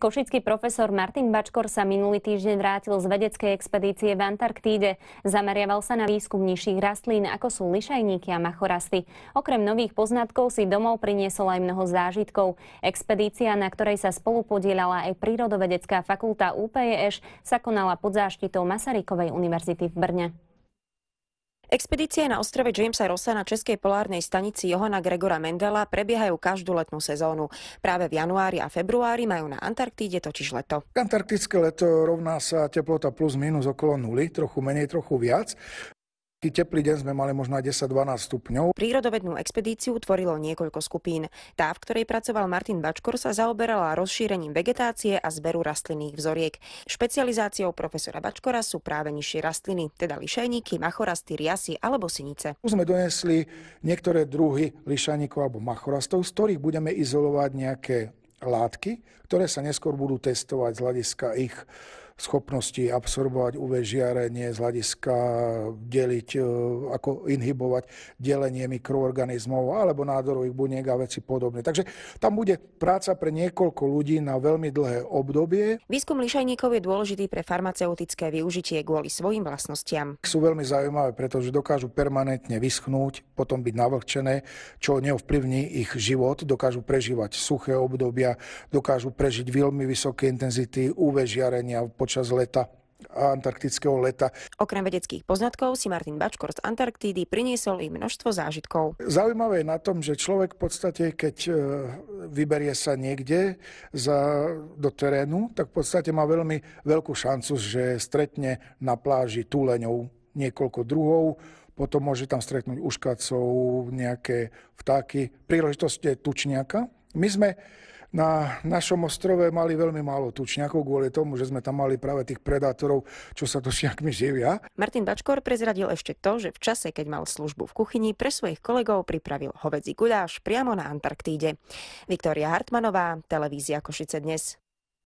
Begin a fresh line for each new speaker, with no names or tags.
Košický profesor Martin Bačkor sa minulý týždeň vrátil z vedeckej expedície v Antarktíde. Zameriaval sa na výskum nižších rastlín, ako sú lišajníky a machorasty. Okrem nových poznatkov si domov priniesol aj mnoho zážitkov. Expedícia, na ktorej sa spolupodielala aj Prírodovedecká fakulta UPEŠ, e sa konala pod záštitou Masarykovej univerzity v Brne.
Expedície na ostrove Jamesa Rossa na Českej polárnej stanici Johana Gregora Mendela prebiehajú každú letnú sezónu. Práve v januári a februári majú na Antarktíde totiž leto.
Antarktické leto rovná sa teplota plus minus okolo nuly, trochu menej, trochu viac. Taký teplý deň sme mali možno 10-12 stupňov. Prírodovednú
expedíciu tvorilo niekoľko skupín. Tá, v ktorej pracoval Martin Bačkor, sa zaoberala rozšírením vegetácie a zberu rastlinných vzoriek. Špecializáciou profesora Bačkora sú práve nižšie rastliny, teda lišajníky, machorasty, riasy alebo sinice.
Už sme donesli niektoré druhy lišajníkov alebo machorastov, z ktorých budeme izolovať nejaké látky, ktoré sa neskôr budú testovať z hľadiska ich schopnosti absorbovať UV žiarenie, z hľadiska deliť, e, ako inhibovať delenie mikroorganizmov alebo nádorových buniek a veci podobné. Takže tam bude práca pre niekoľko ľudí na veľmi dlhé obdobie.
Výskum lišajníkov je dôležitý pre farmaceutické využitie kvôli svojim
vlastnostiam. Sú veľmi zaujímavé, pretože dokážu permanentne vyschnúť, potom byť navlhčené, čo neovplyvní ich život. Dokážu prežívať suché obdobia, dokážu prežiť veľmi vysoké intenzity UV žiarenia počas počas leta antarktického leta. Okrem vedeckých
poznatkov si Martin Bačkor z Antarktídy priniesol i množstvo zážitkov.
Zaujímavé je na tom, že človek v podstate, keď e, vyberie sa niekde za, do terénu, tak v podstate má veľmi veľkú šancu, že stretne na pláži túleňov niekoľko druhov, potom môže tam stretnúť uškacov, nejaké vtáky, príležitosti tučniaka. My sme na našom ostrove mali veľmi málo tučňakov kvôli tomu, že sme tam mali práve tých predátorov, čo sa tučňakmi živia.
Martin Bačkor prezradil ešte to, že v čase, keď mal službu v kuchyni, pre svojich kolegov pripravil hovedzí kudáš priamo na Antarktíde. Viktória Hartmanová, televízia Košice dnes.